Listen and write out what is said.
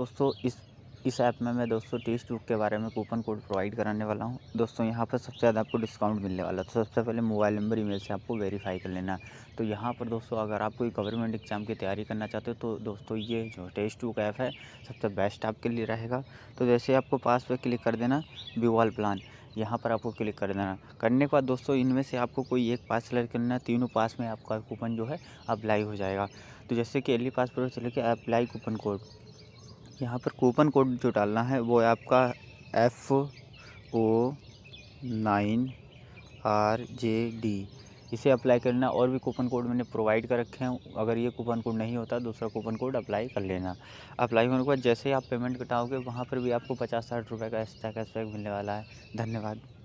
दोस्तों इस इस ऐप में मैं दोस्तों टेस्ट बुक के बारे में कूपन कोड प्रोवाइड कराने वाला हूं दोस्तों यहां पर सबसे ज़्यादा आपको डिस्काउंट मिलने वाला है तो सबसे पहले मोबाइल नंबर ईमेल से आपको वेरीफाई कर लेना तो यहां पर दोस्तों अगर आप कोई गवर्नमेंट एग्जाम की तैयारी करना चाहते हो तो दोस्तों ये जो टेस्ट बुक ऐप है सबसे बेस्ट आपके लिए रहेगा तो जैसे आपको पास पर क्लिक कर देना व्यूवाल प्लान यहाँ पर आपको क्लिक कर देना करने के बाद दोस्तों इनमें से आपको कोई एक पास सेलेक्ट करना है तीनों पास में आपका कूपन जो है अप्लाई हो जाएगा तो जैसे कि एली पास पर चले के अप्लाई कूपन कोड यहाँ पर कूपन कोड जो डालना है वो है आपका F O nine R J D इसे अप्लाई करना और भी कूपन कोड मैंने प्रोवाइड कर रखे हैं अगर ये कूपन कोड नहीं होता दूसरा कूपन कोड अप्लाई कर लेना अप्लाई होने के बाद जैसे ही आप पेमेंट कटाओगे वहाँ पर भी आपको पचास साठ रुपये का एक्स्ट्रा कैशबैक मिलने वाला है धन्यवाद